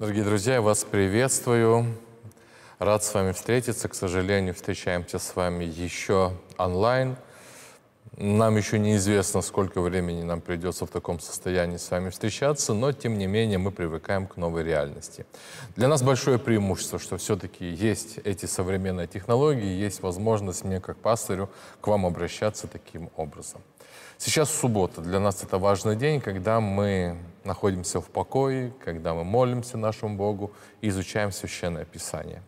Дорогие друзья, я вас приветствую. Рад с вами встретиться. К сожалению, встречаемся с вами еще онлайн. Нам еще неизвестно, сколько времени нам придется в таком состоянии с вами встречаться, но, тем не менее, мы привыкаем к новой реальности. Для нас большое преимущество, что все-таки есть эти современные технологии, есть возможность мне, как пастырю, к вам обращаться таким образом. Сейчас суббота. Для нас это важный день, когда мы находимся в покое, когда мы молимся нашему Богу и изучаем Священное Писание.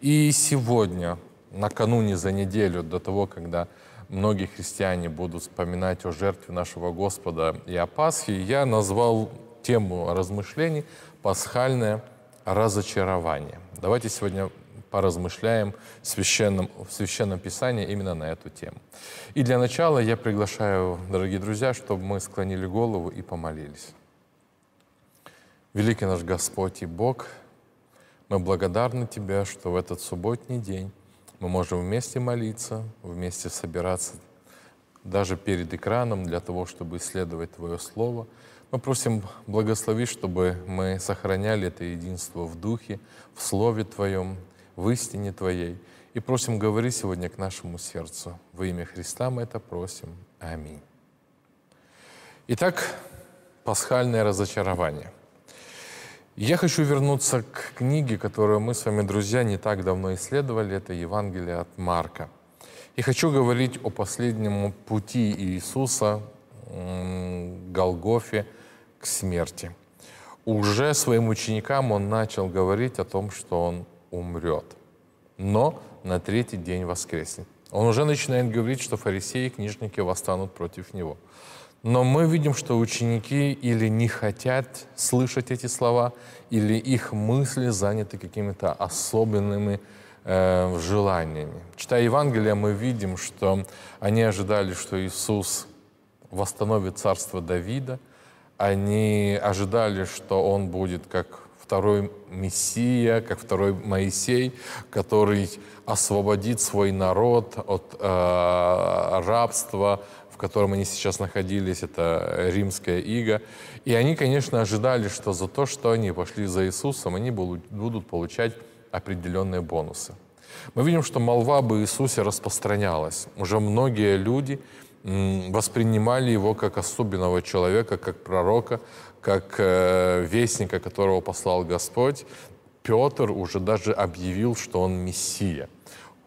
И сегодня, накануне за неделю до того, когда многие христиане будут вспоминать о жертве нашего Господа и о Пасхе, я назвал тему размышлений «Пасхальное разочарование». Давайте сегодня поразмышляем в Священном, в Священном Писании именно на эту тему. И для начала я приглашаю, дорогие друзья, чтобы мы склонили голову и помолились. Великий наш Господь и Бог, мы благодарны Тебе, что в этот субботний день мы можем вместе молиться, вместе собираться даже перед экраном для того, чтобы исследовать Твое Слово. Мы просим благослови, чтобы мы сохраняли это единство в Духе, в Слове Твоем, в истине Твоей. И просим, говори сегодня к нашему сердцу. Во имя Христа мы это просим. Аминь. Итак, пасхальное разочарование. Я хочу вернуться к книге, которую мы с вами, друзья, не так давно исследовали. Это Евангелие от Марка. И хочу говорить о последнем пути Иисуса Голгофе к смерти. Уже своим ученикам он начал говорить о том, что он умрет, но на третий день воскреснет. Он уже начинает говорить, что фарисеи и книжники восстанут против него. Но мы видим, что ученики или не хотят слышать эти слова, или их мысли заняты какими-то особенными э, желаниями. Читая Евангелие, мы видим, что они ожидали, что Иисус восстановит царство Давида, они ожидали, что он будет как второй Мессия, как второй Моисей, который освободит свой народ от э, рабства, в котором они сейчас находились, это римская ига. И они, конечно, ожидали, что за то, что они пошли за Иисусом, они будут получать определенные бонусы. Мы видим, что молва об Иисусе распространялась. Уже многие люди воспринимали его как особенного человека, как пророка, как э, вестника, которого послал Господь, Петр уже даже объявил, что он Мессия.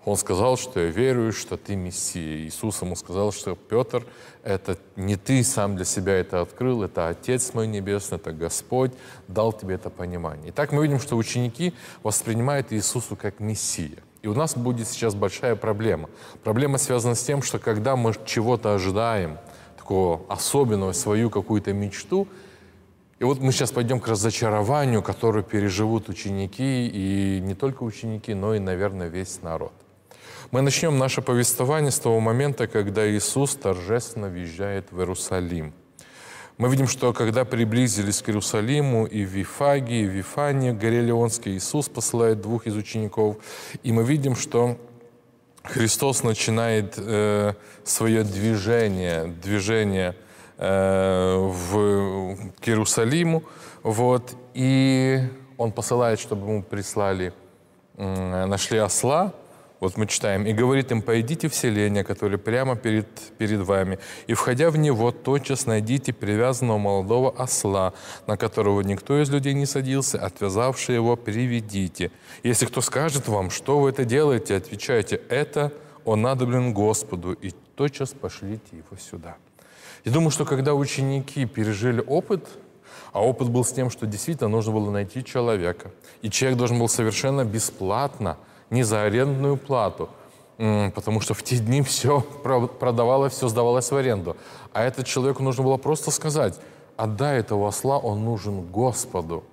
Он сказал, что я верую, что ты Мессия. Иисус ему сказал, что Петр, это не ты сам для себя это открыл, это Отец мой Небесный, это Господь дал тебе это понимание. И так мы видим, что ученики воспринимают Иисуса как Мессия. И у нас будет сейчас большая проблема. Проблема связана с тем, что когда мы чего-то ожидаем, такого особенного, свою какую-то мечту – и вот мы сейчас пойдем к разочарованию, которое переживут ученики, и не только ученики, но и, наверное, весь народ. Мы начнем наше повествование с того момента, когда Иисус торжественно въезжает в Иерусалим. Мы видим, что когда приблизились к Иерусалиму и в Вифагии, и в Вифании, Галилеонский Иисус посылает двух из учеников, и мы видим, что Христос начинает э, свое движение, движение – Э, в, к Иерусалиму. Вот, и он посылает, чтобы ему прислали, нашли осла, вот мы читаем, «И говорит им, пойдите в селение, которое прямо перед, перед вами, и, входя в него, тотчас найдите привязанного молодого осла, на которого никто из людей не садился, отвязавший его, приведите. Если кто скажет вам, что вы это делаете, отвечайте, это он надоблен Господу, и тотчас пошлите его сюда». Я думаю, что когда ученики пережили опыт, а опыт был с тем, что действительно нужно было найти человека, и человек должен был совершенно бесплатно, не за арендную плату, потому что в те дни все продавалось, все сдавалось в аренду. А этот человеку нужно было просто сказать, отдай этого осла, он нужен Господу.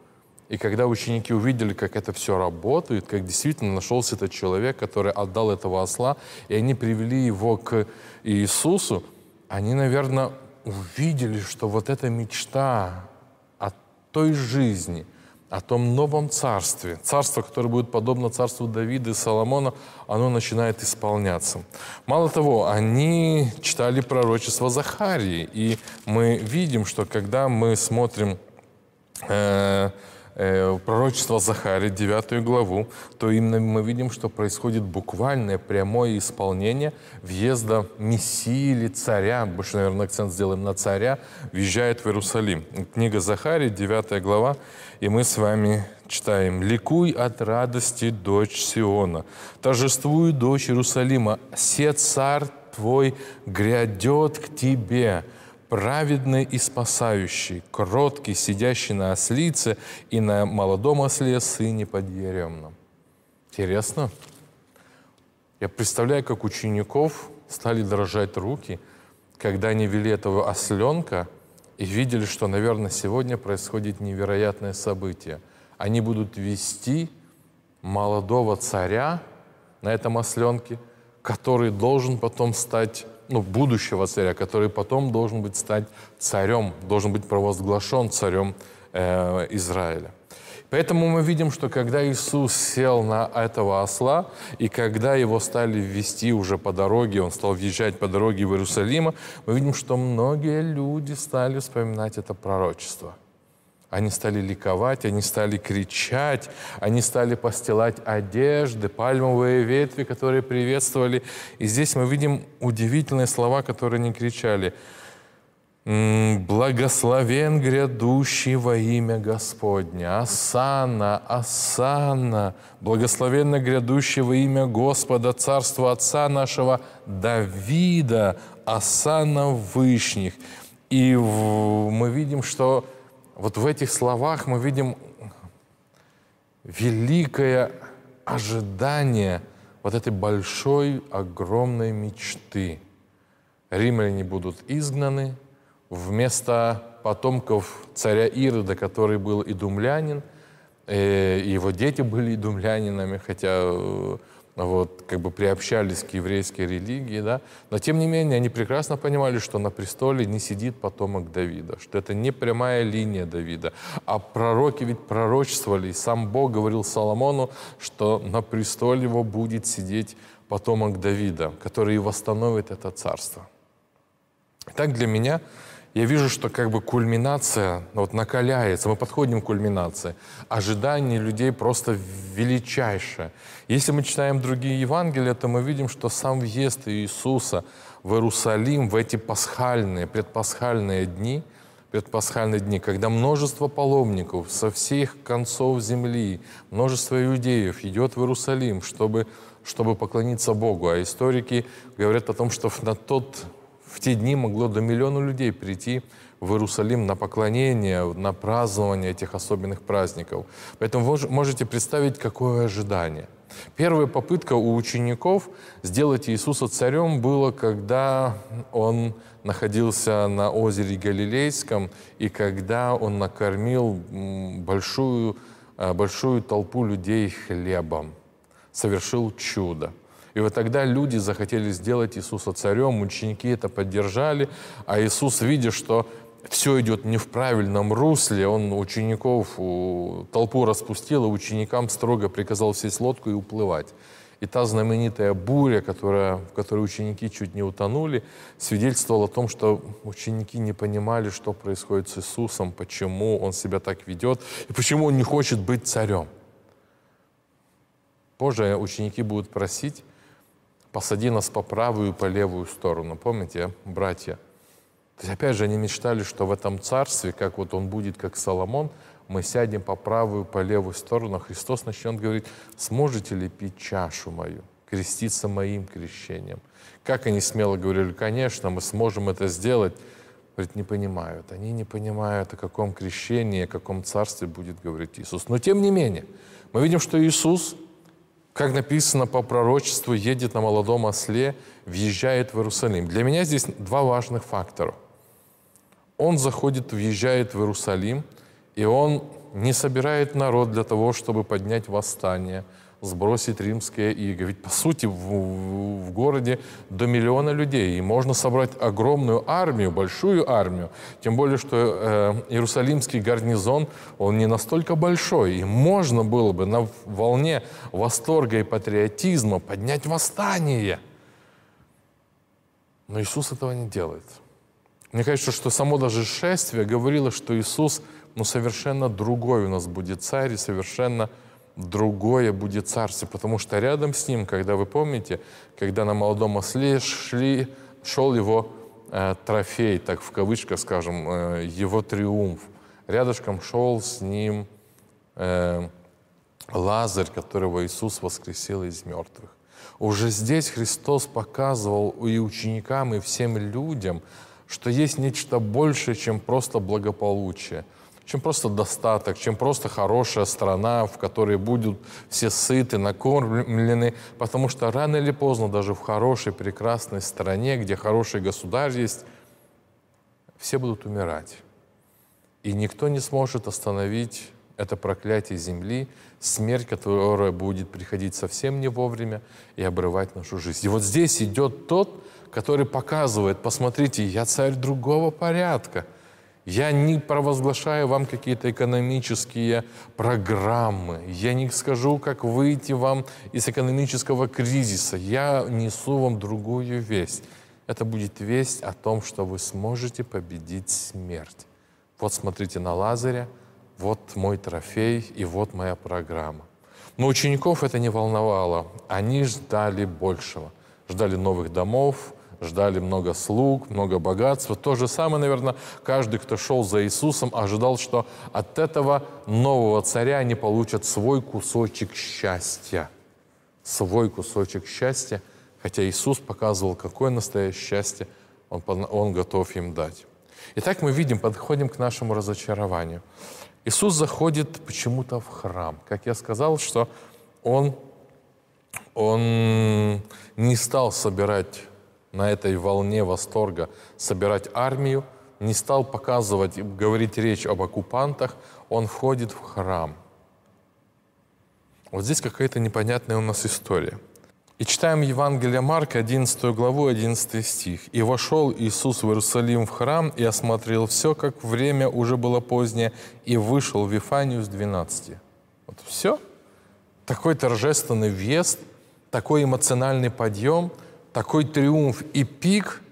И когда ученики увидели, как это все работает, как действительно нашелся этот человек, который отдал этого осла, и они привели его к Иисусу, они, наверное, увидели, что вот эта мечта о той жизни, о том новом царстве, царство, которое будет подобно царству Давида и Соломона, оно начинает исполняться. Мало того, они читали пророчество Захарии, и мы видим, что когда мы смотрим э, Э, пророчество Захарии, 9 главу, то именно мы видим, что происходит буквальное прямое исполнение въезда Мессии или царя, больше, наверное, акцент сделаем на царя, въезжает в Иерусалим. Книга Захарии, 9 глава, и мы с вами читаем. «Ликуй от радости, дочь Сиона, торжествуй, дочь Иерусалима, все царь твой грядет к тебе» праведный и спасающий, кроткий, сидящий на ослице и на молодом осле сыне подъеремном». Интересно. Я представляю, как учеников стали дрожать руки, когда они вели этого осленка и видели, что, наверное, сегодня происходит невероятное событие. Они будут вести молодого царя на этом осленке, который должен потом стать ну, будущего царя, который потом должен быть стать царем, должен быть провозглашен царем э, Израиля. Поэтому мы видим, что когда Иисус сел на этого осла, и когда его стали вести уже по дороге, он стал въезжать по дороге в Иерусалим, мы видим, что многие люди стали вспоминать это пророчество – они стали ликовать, они стали кричать, они стали постилать одежды, пальмовые ветви, которые приветствовали. И здесь мы видим удивительные слова, которые они кричали. «Благословен грядущий во имя Господня! Асана, Асана! Благословенно грядущий во имя Господа, Царство Отца нашего Давида, Асана Вышних!» И мы видим, что вот в этих словах мы видим великое ожидание вот этой большой, огромной мечты. Римляне будут изгнаны, вместо потомков царя Ирода, который был идумлянин, э, его дети были идумлянинами, хотя э, вот, как бы приобщались к еврейской религии, да, но тем не менее они прекрасно понимали, что на престоле не сидит потомок Давида, что это не прямая линия Давида, а пророки ведь пророчествовали, и сам Бог говорил Соломону, что на престоле его будет сидеть потомок Давида, который и восстановит это царство. Так для меня я вижу, что как бы кульминация ну, вот накаляется, мы подходим к кульминации. Ожидание людей просто величайшее. Если мы читаем другие Евангелия, то мы видим, что сам въезд Иисуса в Иерусалим в эти пасхальные, предпасхальные дни, предпасхальные дни, когда множество паломников со всех концов земли, множество иудеев идет в Иерусалим, чтобы чтобы поклониться Богу. А историки говорят о том, что на тот в те дни могло до миллиона людей прийти в Иерусалим на поклонение, на празднование этих особенных праздников. Поэтому вы можете представить, какое ожидание. Первая попытка у учеников сделать Иисуса царем было, когда он находился на озере Галилейском и когда он накормил большую, э, большую толпу людей хлебом, совершил чудо. И вот тогда люди захотели сделать Иисуса царем, ученики это поддержали, а Иисус, видя, что все идет не в правильном русле, он учеников, толпу распустил, и ученикам строго приказал сесть в лодку и уплывать. И та знаменитая буря, которая, в которой ученики чуть не утонули, свидетельствовала о том, что ученики не понимали, что происходит с Иисусом, почему Он себя так ведет и почему Он не хочет быть царем. Позже ученики будут просить, посади нас по правую и по левую сторону. Помните, а, братья? То есть, опять же, они мечтали, что в этом царстве, как вот он будет, как Соломон, мы сядем по правую, и по левую сторону. А Христос начнет говорить, сможете ли пить чашу мою, креститься моим крещением? Как они смело говорили, конечно, мы сможем это сделать. Говорит, не понимают. Они не понимают, о каком крещении, о каком царстве будет говорить Иисус. Но тем не менее, мы видим, что Иисус как написано по пророчеству, едет на молодом осле, въезжает в Иерусалим. Для меня здесь два важных фактора. Он заходит, въезжает в Иерусалим, и он не собирает народ для того, чтобы поднять восстание – сбросить римское иго. Ведь, по сути, в, в городе до миллиона людей, и можно собрать огромную армию, большую армию. Тем более, что э, Иерусалимский гарнизон, он не настолько большой, и можно было бы на волне восторга и патриотизма поднять восстание. Но Иисус этого не делает. Мне кажется, что само даже шествие говорило, что Иисус, ну, совершенно другой у нас будет царь и совершенно другой другое будет царство, потому что рядом с ним, когда вы помните, когда на молодом осле шли, шел его э, трофей, так в кавычках скажем, э, его триумф. Рядышком шел с ним э, Лазарь, которого Иисус воскресил из мертвых. Уже здесь Христос показывал и ученикам, и всем людям, что есть нечто большее, чем просто благополучие – чем просто достаток, чем просто хорошая страна, в которой будут все сыты, накормлены, потому что рано или поздно даже в хорошей, прекрасной стране, где хороший государь есть, все будут умирать. И никто не сможет остановить это проклятие земли, смерть, которая будет приходить совсем не вовремя и обрывать нашу жизнь. И вот здесь идет тот, который показывает, посмотрите, я царь другого порядка – я не провозглашаю вам какие-то экономические программы. Я не скажу, как выйти вам из экономического кризиса. Я несу вам другую весть. Это будет весть о том, что вы сможете победить смерть. Вот смотрите на Лазаря, вот мой трофей и вот моя программа. Но учеников это не волновало. Они ждали большего. Ждали новых домов, ждали много слуг, много богатства. То же самое, наверное, каждый, кто шел за Иисусом, ожидал, что от этого нового царя они получат свой кусочек счастья. Свой кусочек счастья, хотя Иисус показывал, какое настоящее счастье он, он готов им дать. Итак, мы видим, подходим к нашему разочарованию. Иисус заходит почему-то в храм. Как я сказал, что он, он не стал собирать на этой волне восторга собирать армию, не стал показывать, говорить речь об оккупантах, он входит в храм. Вот здесь какая-то непонятная у нас история. И читаем Евангелие Марка, 11 главу, 11 стих. «И вошел Иисус в Иерусалим в храм и осмотрел все, как время уже было позднее, и вышел в Вифанию с 12». Вот все. Такой торжественный въезд, такой эмоциональный подъем – такой триумф и пик,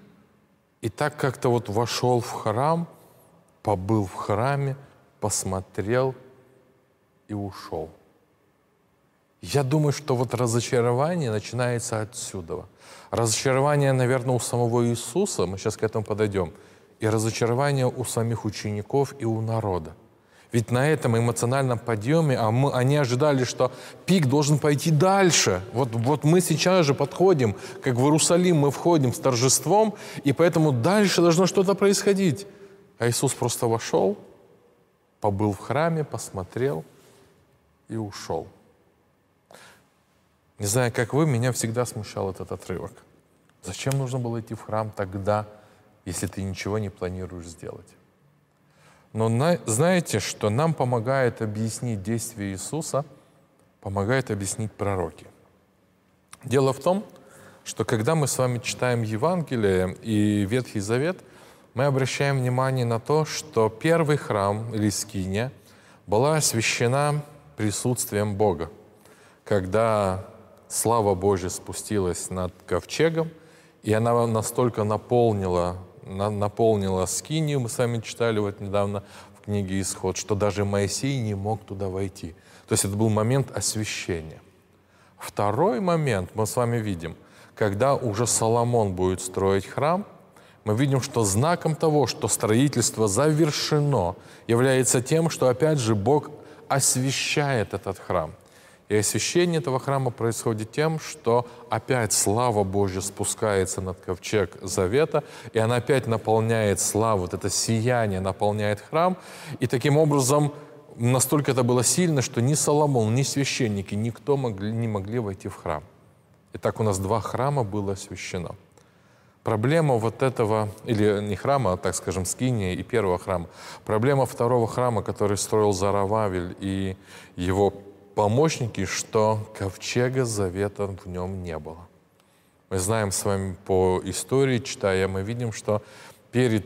и так как-то вот вошел в храм, побыл в храме, посмотрел и ушел. Я думаю, что вот разочарование начинается отсюда. Разочарование, наверное, у самого Иисуса, мы сейчас к этому подойдем, и разочарование у самих учеников и у народа – ведь на этом эмоциональном подъеме а мы, они ожидали, что пик должен пойти дальше. Вот, вот мы сейчас же подходим, как в Иерусалим мы входим с торжеством, и поэтому дальше должно что-то происходить. А Иисус просто вошел, побыл в храме, посмотрел и ушел. Не знаю, как вы, меня всегда смущал этот отрывок. Зачем нужно было идти в храм тогда, если ты ничего не планируешь сделать? Но на, знаете, что нам помогает объяснить действие Иисуса, помогает объяснить пророки. Дело в том, что когда мы с вами читаем Евангелие и Ветхий Завет, мы обращаем внимание на то, что первый храм или скиния была освящена присутствием Бога. Когда слава Божья спустилась над ковчегом, и она настолько наполнила наполнила скинию, мы с вами читали вот недавно в книге «Исход», что даже Моисей не мог туда войти. То есть это был момент освящения. Второй момент мы с вами видим, когда уже Соломон будет строить храм, мы видим, что знаком того, что строительство завершено, является тем, что, опять же, Бог освещает этот храм – и освящение этого храма происходит тем, что опять слава Божья спускается над ковчег Завета, и она опять наполняет славу, вот это сияние наполняет храм, и таким образом настолько это было сильно, что ни Соломон, ни священники, никто могли, не могли войти в храм. И так у нас два храма было освящено. Проблема вот этого, или не храма, а, так скажем, скиния и первого храма, проблема второго храма, который строил Зарававель и его помощники, что ковчега завета в нем не было. Мы знаем с вами по истории, читая, мы видим, что перед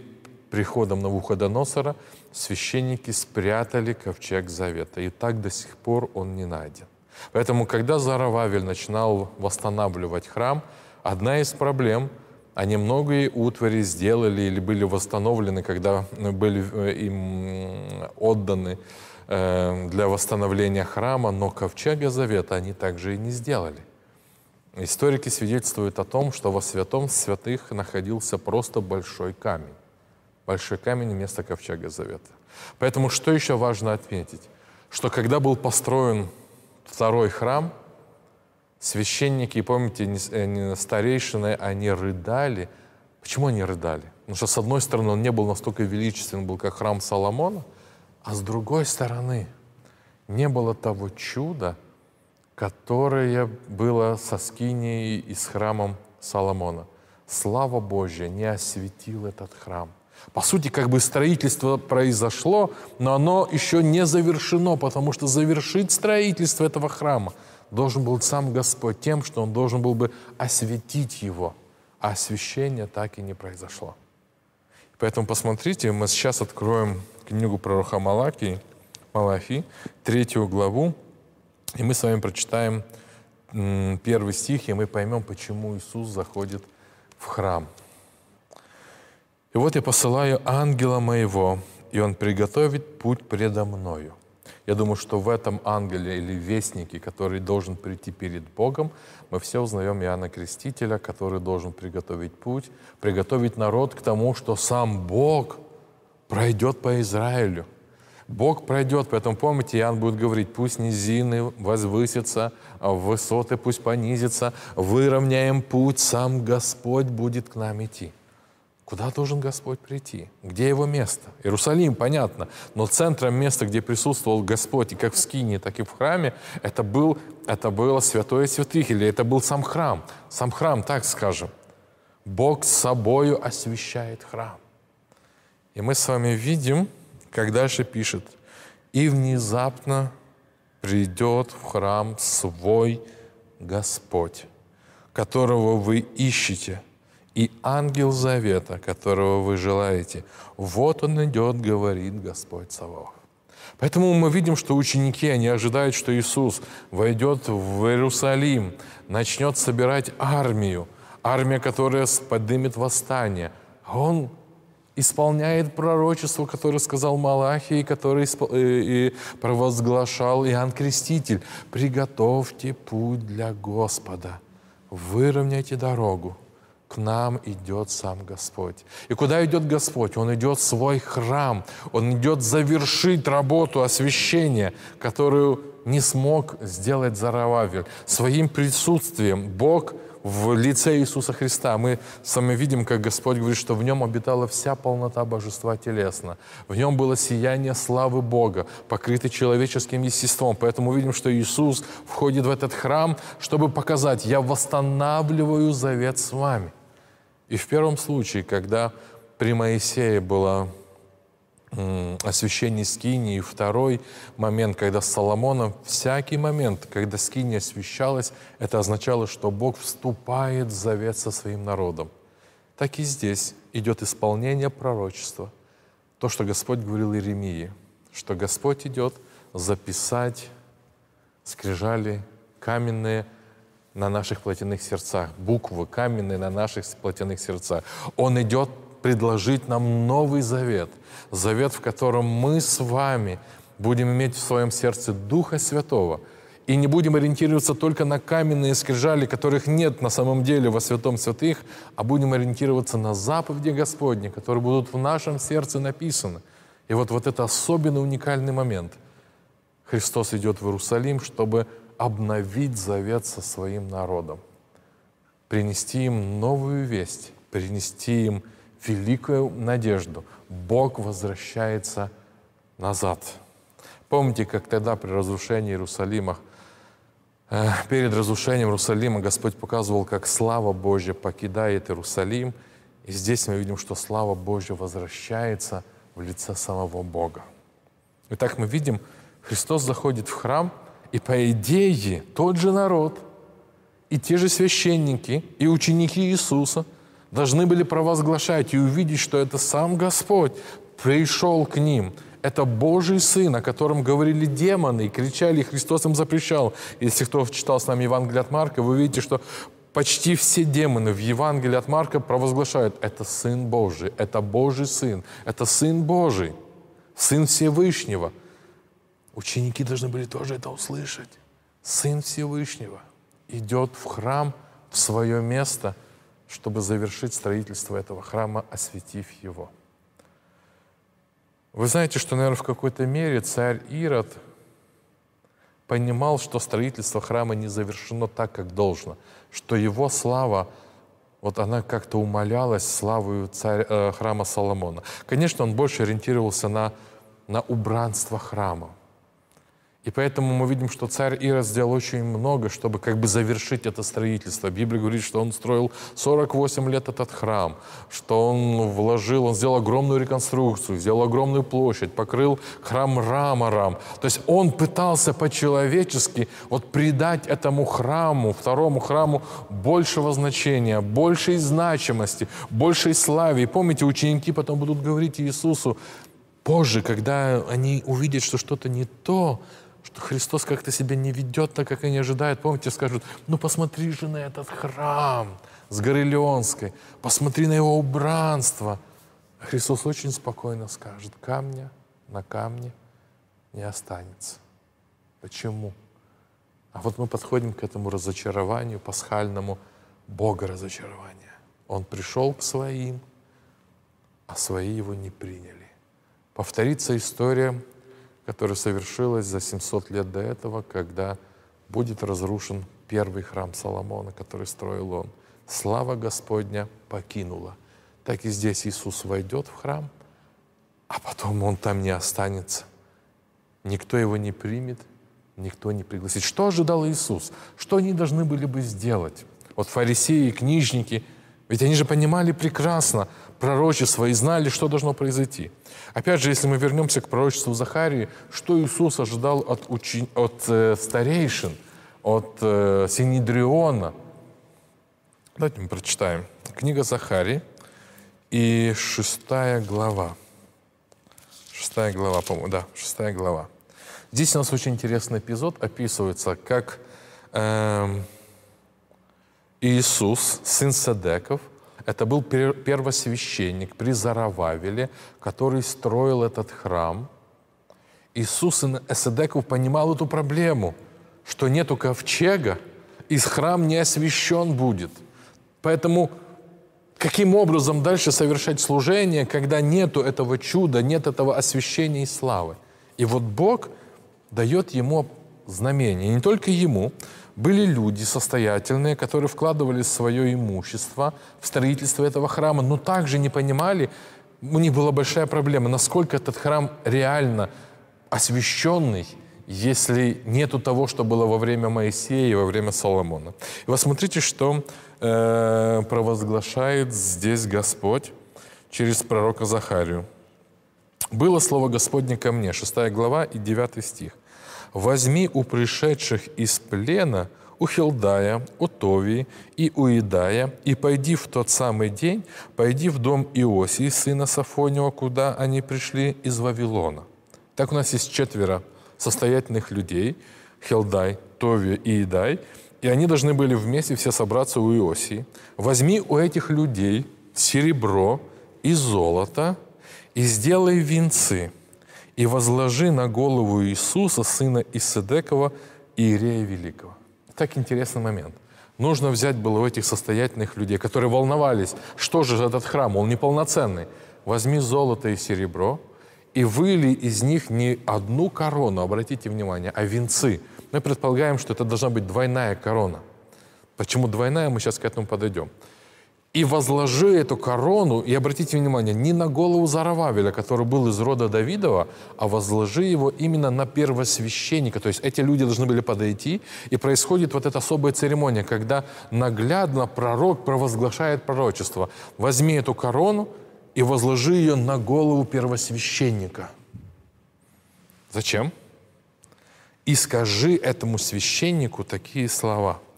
приходом Навуходоносора священники спрятали ковчег завета, и так до сих пор он не найден. Поэтому, когда Зарававель начинал восстанавливать храм, одна из проблем – они многие утвари сделали или были восстановлены, когда были э, им э, отданы Эм, для восстановления храма, но ковчега завета они также и не сделали. Историки свидетельствуют о том, что во святом святых находился просто большой камень. Большой камень вместо ковчега завета. Поэтому что еще важно отметить? Что когда был построен второй храм, священники, помните, э, старейшины, они рыдали. Почему они рыдали? Потому что, с одной стороны, он не был настолько величественным, был как храм Соломона – а с другой стороны, не было того чуда, которое было со Скинией и с храмом Соломона. Слава Божья не осветил этот храм. По сути, как бы строительство произошло, но оно еще не завершено, потому что завершить строительство этого храма должен был сам Господь тем, что Он должен был бы осветить его. А освящение так и не произошло. Поэтому посмотрите, мы сейчас откроем книгу пророка Малаки, Малахи, третью главу, и мы с вами прочитаем первый стих, и мы поймем, почему Иисус заходит в храм. «И вот я посылаю ангела моего, и он приготовит путь предо мною». Я думаю, что в этом ангеле или вестнике, который должен прийти перед Богом, мы все узнаем Иоанна Крестителя, который должен приготовить путь, приготовить народ к тому, что сам Бог – пройдет по Израилю. Бог пройдет, поэтому помните, Иоанн будет говорить, пусть низины возвысятся, а высоты пусть понизятся, выровняем путь, сам Господь будет к нам идти. Куда должен Господь прийти? Где его место? Иерусалим, понятно, но центром места, где присутствовал Господь, и как в Скине, так и в храме, это, был, это было святое святых, или это был сам храм, сам храм, так скажем. Бог с собою освящает храм. И мы с вами видим, как дальше пишет, «И внезапно придет в храм свой Господь, которого вы ищете, и ангел завета, которого вы желаете. Вот он идет, говорит Господь Саваоф». Поэтому мы видим, что ученики, они ожидают, что Иисус войдет в Иерусалим, начнет собирать армию, армия, которая поднимет восстание. А он исполняет пророчество, которое сказал Малахий, которое э, и провозглашал Иоанн Креститель. «Приготовьте путь для Господа, выровняйте дорогу, к нам идет сам Господь. И куда идет Господь? Он идет в свой храм, Он идет завершить работу освящения, которую не смог сделать Зарававель. Своим присутствием Бог – в лице Иисуса Христа. Мы сами видим, как Господь говорит, что в нем обитала вся полнота божества телесно. В нем было сияние славы Бога, покрытое человеческим естеством. Поэтому видим, что Иисус входит в этот храм, чтобы показать, я восстанавливаю завет с вами. И в первом случае, когда при Моисее было освящении скинии. И второй момент, когда Соломоном всякий момент, когда скиния освещалась, это означало, что Бог вступает в завет со своим народом. Так и здесь идет исполнение пророчества. То, что Господь говорил Иеремии, что Господь идет записать скрижали каменные на наших плотяных сердцах, буквы каменные на наших плотяных сердцах. Он идет предложить нам новый завет, завет, в котором мы с вами будем иметь в своем сердце Духа Святого и не будем ориентироваться только на каменные скрижали, которых нет на самом деле во святом святых, а будем ориентироваться на заповеди Господни, которые будут в нашем сердце написаны. И вот, вот это особенно уникальный момент. Христос идет в Иерусалим, чтобы обновить завет со своим народом, принести им новую весть, принести им великую надежду. Бог возвращается назад. Помните, как тогда при разрушении Иерусалима, э, перед разрушением Иерусалима Господь показывал, как слава Божья покидает Иерусалим. И здесь мы видим, что слава Божья возвращается в лице самого Бога. Итак, мы видим, Христос заходит в храм, и по идее тот же народ, и те же священники, и ученики Иисуса – должны были провозглашать и увидеть, что это сам Господь пришел к ним. Это Божий Сын, о котором говорили демоны и кричали, и Христос им запрещал. Если кто читал с нами Евангелие от Марка, вы видите, что почти все демоны в Евангелии от Марка провозглашают, это Сын Божий, это Божий Сын, это Сын Божий, Сын Всевышнего. Ученики должны были тоже это услышать. Сын Всевышнего идет в храм, в свое место – чтобы завершить строительство этого храма, осветив его. Вы знаете, что, наверное, в какой-то мере царь Ирод понимал, что строительство храма не завершено так, как должно, что его слава вот она как-то умолялась славою царь, э, храма Соломона. Конечно, он больше ориентировался на, на убранство храма. И поэтому мы видим, что царь Ирод сделал очень много, чтобы как бы завершить это строительство. Библия говорит, что он строил 48 лет этот храм, что он вложил, он сделал огромную реконструкцию, сделал огромную площадь, покрыл храм рамором. То есть он пытался по-человечески вот придать этому храму, второму храму большего значения, большей значимости, большей славе. И помните, ученики потом будут говорить Иисусу, позже, когда они увидят, что что-то не то, что Христос как-то себя не ведет так, как они ожидают. Помните, скажут, ну посмотри же на этот храм с горы Леонской, посмотри на его убранство. А Христос очень спокойно скажет, камня на камне не останется. Почему? А вот мы подходим к этому разочарованию, пасхальному Бога разочарования. Он пришел к своим, а свои его не приняли. Повторится история которое совершилось за 700 лет до этого, когда будет разрушен первый храм Соломона, который строил он. Слава Господня покинула. Так и здесь Иисус войдет в храм, а потом он там не останется. Никто его не примет, никто не пригласит. Что ожидал Иисус? Что они должны были бы сделать? Вот фарисеи и книжники, ведь они же понимали прекрасно, пророчества и знали, что должно произойти. Опять же, если мы вернемся к пророчеству Захарии, что Иисус ожидал от, учен... от э, старейшин, от э, Синедриона. Давайте мы прочитаем. Книга Захарии и шестая глава. Шестая глава, по-моему, да, шестая глава. Здесь у нас очень интересный эпизод описывается, как э, Иисус, сын Садеков, это был первосвященник при Зарававеле, который строил этот храм. Иисус Эседеков понимал эту проблему, что нету ковчега, и храм не освящен будет. Поэтому каким образом дальше совершать служение, когда нету этого чуда, нет этого освящения и славы? И вот Бог дает ему знамение, и не только ему, были люди состоятельные, которые вкладывали свое имущество в строительство этого храма, но также не понимали, у них была большая проблема, насколько этот храм реально освященный, если нету того, что было во время Моисея и во время Соломона. И вот смотрите, что э, провозглашает здесь Господь через пророка Захарию. «Было слово Господне ко мне», 6 глава и 9 стих – возьми у пришедших из плена у Хилдая, у Товии и у Идая, и пойди в тот самый день, пойди в дом Иосии, сына Сафонио, куда они пришли из Вавилона. Так у нас есть четверо состоятельных людей, Хилдай, Товия и Идай, и они должны были вместе все собраться у Иосии. Возьми у этих людей серебро и золото и сделай венцы – и возложи на голову Иисуса, сына Исседекова, Иерея Великого». Так интересный момент. Нужно взять было у этих состоятельных людей, которые волновались, что же этот храм, он неполноценный. Возьми золото и серебро, и выли из них не одну корону, обратите внимание, а венцы. Мы предполагаем, что это должна быть двойная корона. Почему двойная, мы сейчас к этому подойдем. И возложи эту корону, и обратите внимание, не на голову Зарававеля, который был из рода Давидова, а возложи его именно на первосвященника. То есть эти люди должны были подойти, и происходит вот эта особая церемония, когда наглядно пророк провозглашает пророчество. Возьми эту корону и возложи ее на голову первосвященника. Зачем? И скажи этому священнику такие слова –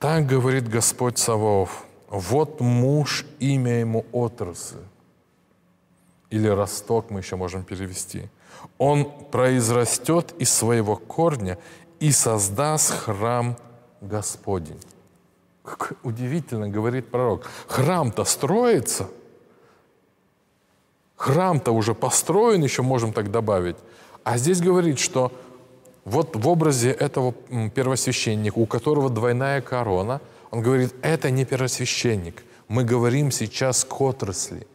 так говорит Господь Саваоф, вот муж, имя ему отрасль, или росток мы еще можем перевести. Он произрастет из своего корня и создаст храм Господень. Как удивительно, говорит пророк. Храм-то строится. Храм-то уже построен, еще можем так добавить. А здесь говорит, что вот в образе этого первосвященника, у которого двойная корона, он говорит, это не первосвященник. Мы говорим сейчас к отрасли.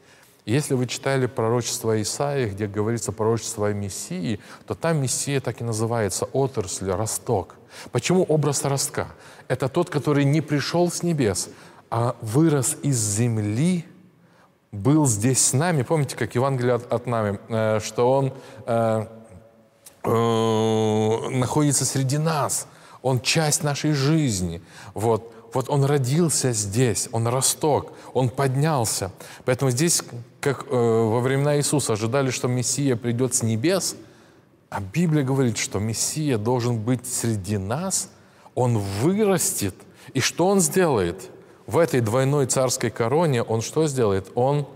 Если вы читали пророчество Исаии, где говорится пророчество о Мессии, то там Мессия так и называется – отрасль, росток. Почему образ ростка? Это тот, который не пришел с небес, а вырос из земли, был здесь с нами. Помните, как Евангелие от, от нами, э, что он э, Э, находится среди нас. Он часть нашей жизни. Вот. Вот он родился здесь, он росток, он поднялся. Поэтому здесь, как э, во времена Иисуса ожидали, что Мессия придет с небес, а Библия говорит, что Мессия должен быть среди нас, он вырастет. И что он сделает? В этой двойной царской короне он что сделает? Он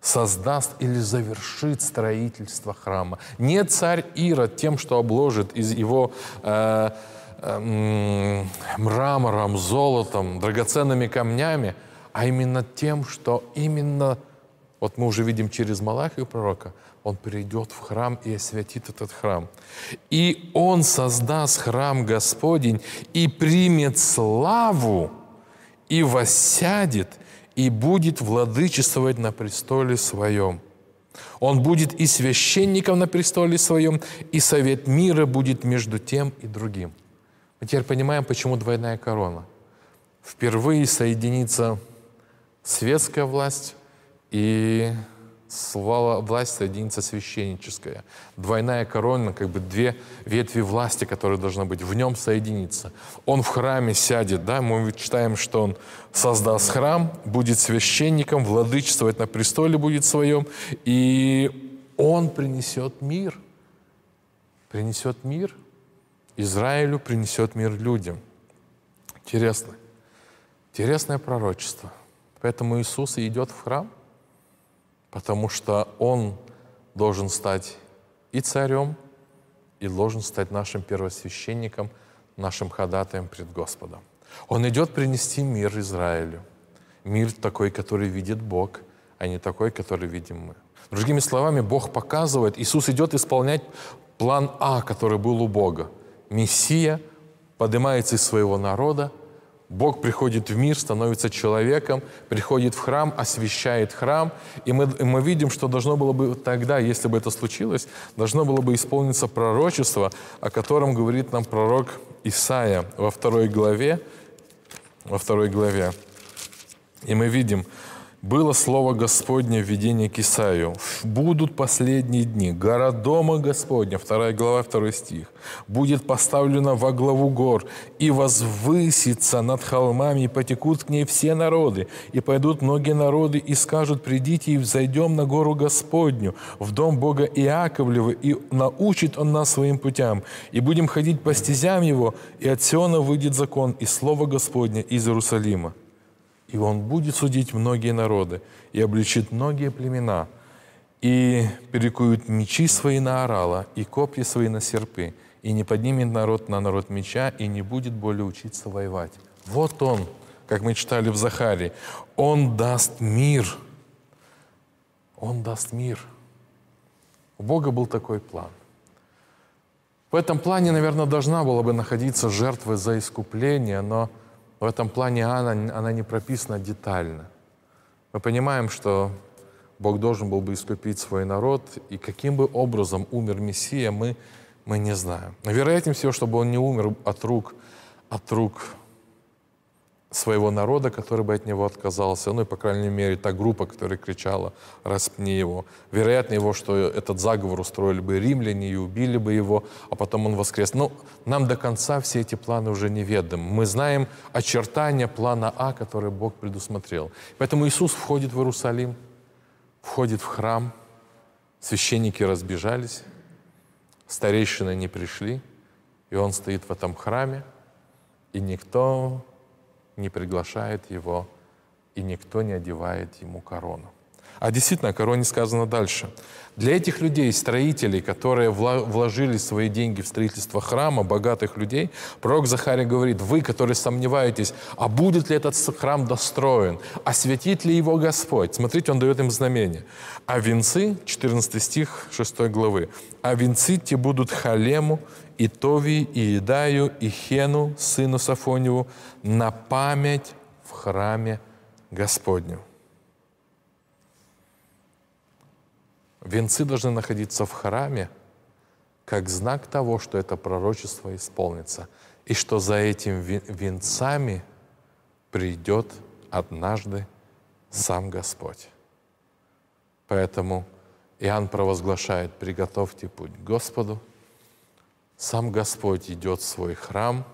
создаст или завершит строительство храма. Не царь Ирод тем, что обложит из его э, э, мрамором, золотом, драгоценными камнями, а именно тем, что именно, вот мы уже видим через Малахию пророка, он придет в храм и освятит этот храм. И он создаст храм Господень и примет славу, и воссядет – и будет владычествовать на престоле своем. Он будет и священником на престоле своем, и совет мира будет между тем и другим. Мы теперь понимаем, почему двойная корона. Впервые соединится светская власть и власть соединится священническая. Двойная корона, как бы две ветви власти, которые должны быть, в нем соединиться. Он в храме сядет, да, мы читаем, что он создаст храм, будет священником, владычествовать на престоле будет своем, и он принесет мир. Принесет мир Израилю, принесет мир людям. Интересно. Интересное пророчество. Поэтому Иисус и идет в храм – потому что Он должен стать и царем, и должен стать нашим первосвященником, нашим ходатаем пред Господом. Он идет принести мир Израилю. Мир такой, который видит Бог, а не такой, который видим мы. Другими словами, Бог показывает, Иисус идет исполнять план А, который был у Бога. Мессия поднимается из своего народа, Бог приходит в мир, становится человеком, приходит в храм, освещает храм. И мы, и мы видим, что должно было бы тогда, если бы это случилось, должно было бы исполниться пророчество, о котором говорит нам пророк Исаия во второй главе. Во второй главе. И мы видим, было слово Господне в видении к Исаию. «Будут последние дни, гора дома Господня», 2 глава, 2 стих, «будет поставлена во главу гор, и возвысится над холмами, и потекут к ней все народы, и пойдут многие народы, и скажут, придите и взойдем на гору Господню, в дом Бога Иаковлева, и научит Он нас своим путям, и будем ходить по стезям Его, и от Сиона выйдет закон, и слово Господне из Иерусалима» и он будет судить многие народы, и обличит многие племена, и перекуют мечи свои на орала, и копья свои на серпы, и не поднимет народ на народ меча, и не будет более учиться воевать. Вот он, как мы читали в Захаре, он даст мир. Он даст мир. У Бога был такой план. В этом плане, наверное, должна была бы находиться жертва за искупление, но в этом плане Анна, она не прописана детально. Мы понимаем, что Бог должен был бы искупить свой народ, и каким бы образом умер Мессия, мы, мы не знаем. Вероятнее всего, чтобы он не умер от рук, от рук своего народа, который бы от него отказался. Ну и, по крайней мере, та группа, которая кричала «распни его». Вероятно его, что этот заговор устроили бы римляне и убили бы его, а потом он воскрес. Но ну, нам до конца все эти планы уже неведомы. Мы знаем очертания плана А, который Бог предусмотрел. Поэтому Иисус входит в Иерусалим, входит в храм, священники разбежались, старейшины не пришли, и он стоит в этом храме, и никто не приглашает его, и никто не одевает ему корону. А действительно, о короне сказано дальше. Для этих людей, строителей, которые вложили свои деньги в строительство храма, богатых людей, пророк захарий говорит, вы, которые сомневаетесь, а будет ли этот храм достроен, осветит ли его Господь. Смотрите, он дает им знамение. А венцы, 14 стих 6 главы, а венцы те будут халему и Тови, и Идаю, и Хену, сыну Сафоневу, на память в храме Господнем. Венцы должны находиться в храме, как знак того, что это пророчество исполнится, и что за этими венцами придет однажды сам Господь. Поэтому Иоанн провозглашает, приготовьте путь Господу – сам Господь идет в свой храм,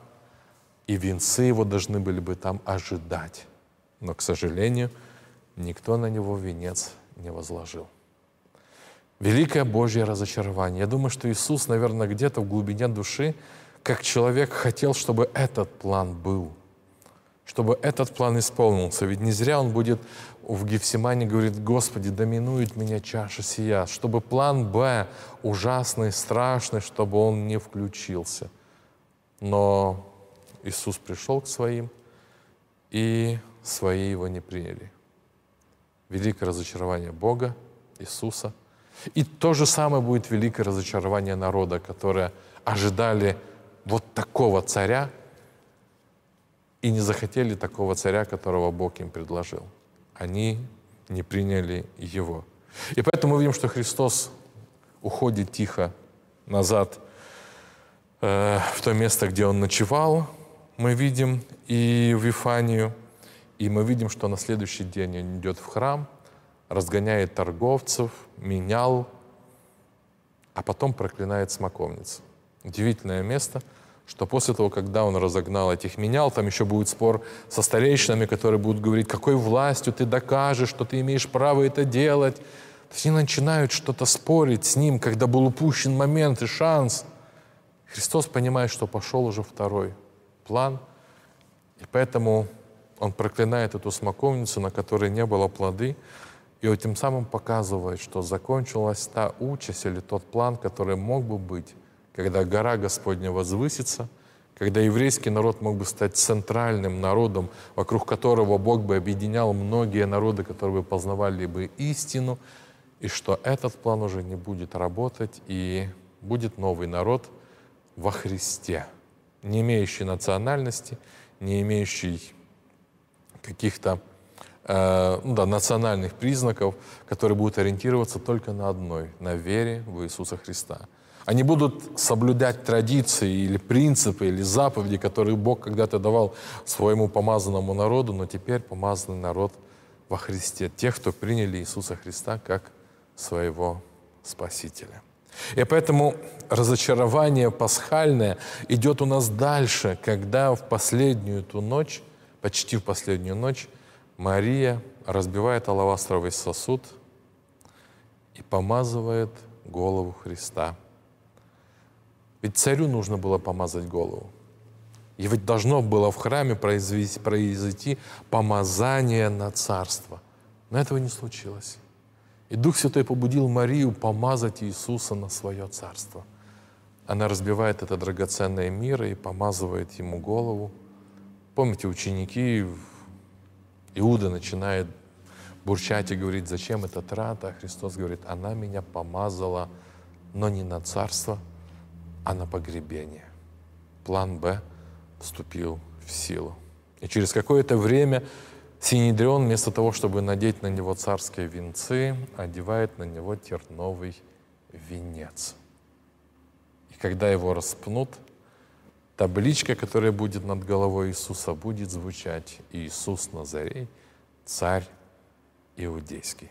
и венцы его должны были бы там ожидать. Но, к сожалению, никто на него венец не возложил. Великое Божье разочарование. Я думаю, что Иисус, наверное, где-то в глубине души, как человек, хотел, чтобы этот план был – чтобы этот план исполнился. Ведь не зря он будет в Гефсимане говорит, «Господи, доминует меня чаша сия», чтобы план «Б» ужасный, страшный, чтобы он не включился. Но Иисус пришел к своим, и свои его не приняли. Великое разочарование Бога, Иисуса. И то же самое будет великое разочарование народа, которое ожидали вот такого царя, и не захотели такого царя, которого Бог им предложил. Они не приняли его. И поэтому мы видим, что Христос уходит тихо назад э, в то место, где он ночевал, мы видим, и в Вифанию, и мы видим, что на следующий день он идет в храм, разгоняет торговцев, менял, а потом проклинает смоковниц. Удивительное место – что после того, когда он разогнал этих менял, там еще будет спор со старейшинами, которые будут говорить, какой властью ты докажешь, что ты имеешь право это делать. То есть они начинают что-то спорить с ним, когда был упущен момент и шанс. Христос понимает, что пошел уже второй план, и поэтому он проклинает эту смоковницу, на которой не было плоды, и вот тем самым показывает, что закончилась та участь или тот план, который мог бы быть когда гора Господня возвысится, когда еврейский народ мог бы стать центральным народом, вокруг которого Бог бы объединял многие народы, которые бы познавали бы истину, и что этот план уже не будет работать, и будет новый народ во Христе, не имеющий национальности, не имеющий каких-то э, ну да, национальных признаков, которые будут ориентироваться только на одной, на вере в Иисуса Христа – они будут соблюдать традиции или принципы, или заповеди, которые Бог когда-то давал своему помазанному народу, но теперь помазанный народ во Христе, тех, кто приняли Иисуса Христа как своего Спасителя. И поэтому разочарование пасхальное идет у нас дальше, когда в последнюю ту ночь, почти в последнюю ночь, Мария разбивает алавастровый сосуд и помазывает голову Христа – ведь царю нужно было помазать голову. И ведь должно было в храме произойти, произойти помазание на царство. Но этого не случилось. И Дух Святой побудил Марию помазать Иисуса на свое царство. Она разбивает это драгоценное миро и помазывает ему голову. Помните, ученики, Иуда начинает бурчать и говорить, зачем эта трата? А Христос говорит, она меня помазала, но не на царство, а на погребение. План «Б» вступил в силу. И через какое-то время Синедрион, вместо того, чтобы надеть на него царские венцы, одевает на него терновый венец. И когда его распнут, табличка, которая будет над головой Иисуса, будет звучать «Иисус Назарей, царь иудейский».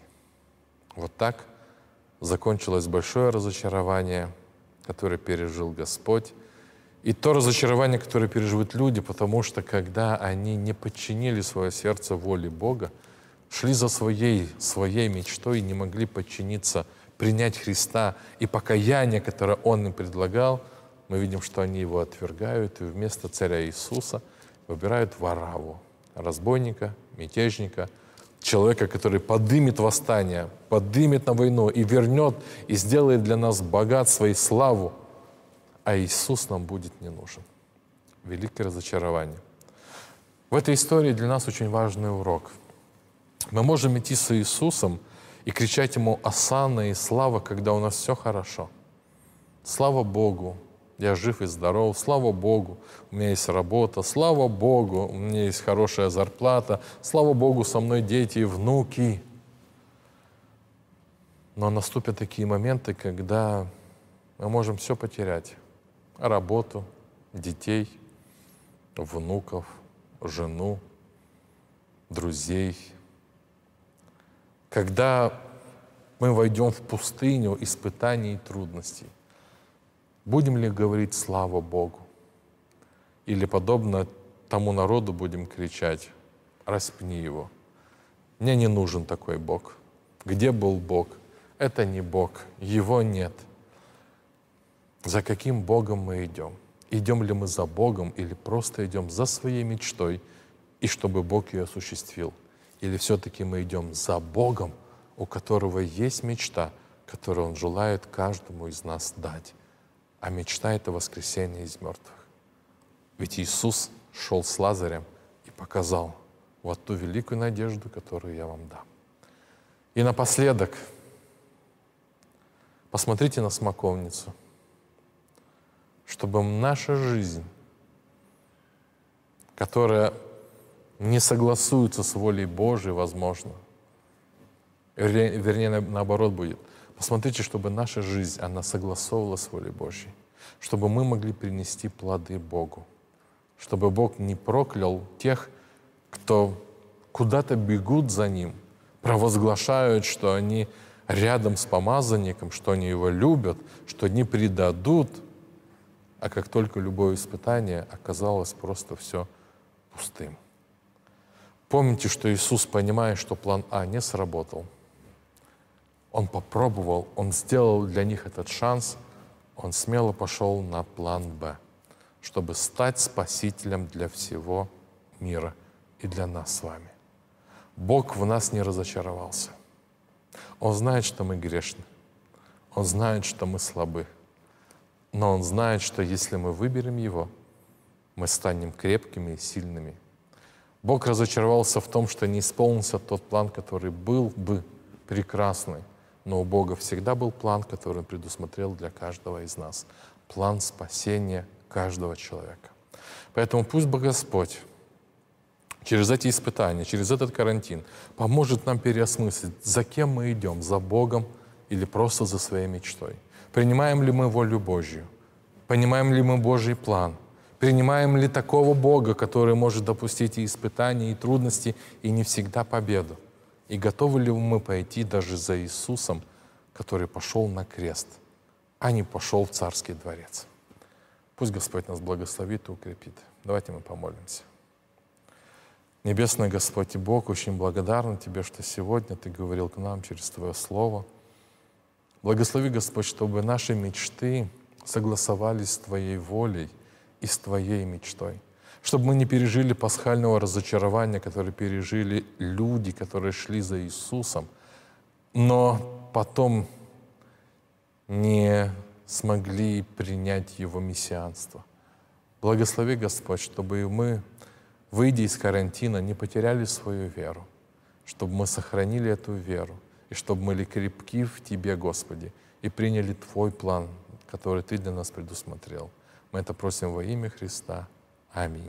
Вот так закончилось большое разочарование – которое пережил Господь, и то разочарование, которое переживают люди, потому что когда они не подчинили свое сердце воле Бога, шли за своей, своей мечтой и не могли подчиниться, принять Христа и покаяние, которое Он им предлагал, мы видим, что они его отвергают и вместо царя Иисуса выбирают Вараву, разбойника, мятежника – человека, который подымет восстание, подымет на войну и вернет, и сделает для нас богатство и славу. А Иисус нам будет не нужен. Великое разочарование. В этой истории для нас очень важный урок. Мы можем идти с Иисусом и кричать Ему «Асана» и «Слава», когда у нас все хорошо. Слава Богу, я жив и здоров, слава Богу, у меня есть работа, слава Богу, у меня есть хорошая зарплата, слава Богу, со мной дети и внуки. Но наступят такие моменты, когда мы можем все потерять. Работу, детей, внуков, жену, друзей. Когда мы войдем в пустыню испытаний и трудностей. Будем ли говорить «Слава Богу»? Или, подобно тому народу, будем кричать «Распни его». Мне не нужен такой Бог. Где был Бог? Это не Бог. Его нет. За каким Богом мы идем? Идем ли мы за Богом или просто идем за своей мечтой и чтобы Бог ее осуществил? Или все-таки мы идем за Богом, у которого есть мечта, которую Он желает каждому из нас дать? а мечта это воскресение из мертвых. Ведь Иисус шел с Лазарем и показал вот ту великую надежду, которую я вам дам. И напоследок, посмотрите на смоковницу, чтобы наша жизнь, которая не согласуется с волей Божией, возможно, вернее, наоборот будет – Посмотрите, чтобы наша жизнь, она согласовывала с волей Божьей, чтобы мы могли принести плоды Богу, чтобы Бог не проклял тех, кто куда-то бегут за Ним, провозглашают, что они рядом с помазанником, что они его любят, что не предадут. А как только любое испытание оказалось просто все пустым. Помните, что Иисус, понимая, что план А не сработал – он попробовал, он сделал для них этот шанс, он смело пошел на план «Б», чтобы стать спасителем для всего мира и для нас с вами. Бог в нас не разочаровался. Он знает, что мы грешны. Он знает, что мы слабы. Но Он знает, что если мы выберем Его, мы станем крепкими и сильными. Бог разочаровался в том, что не исполнился тот план, который был бы прекрасный – но у Бога всегда был план, который Он предусмотрел для каждого из нас. План спасения каждого человека. Поэтому пусть бы Господь через эти испытания, через этот карантин поможет нам переосмыслить, за кем мы идем, за Богом или просто за своей мечтой. Принимаем ли мы волю Божью? Понимаем ли мы Божий план? Принимаем ли такого Бога, который может допустить и испытания, и трудности, и не всегда победу? И готовы ли мы пойти даже за Иисусом, который пошел на крест, а не пошел в царский дворец? Пусть Господь нас благословит и укрепит. Давайте мы помолимся. Небесный Господь и Бог, очень благодарны Тебе, что сегодня Ты говорил к нам через Твое Слово. Благослови, Господь, чтобы наши мечты согласовались с Твоей волей и с Твоей мечтой – чтобы мы не пережили пасхального разочарования, которое пережили люди, которые шли за Иисусом, но потом не смогли принять Его мессианство. Благослови, Господь, чтобы мы, выйдя из карантина, не потеряли свою веру, чтобы мы сохранили эту веру, и чтобы мы были крепки в Тебе, Господи, и приняли Твой план, который Ты для нас предусмотрел. Мы это просим во имя Христа. 爱民。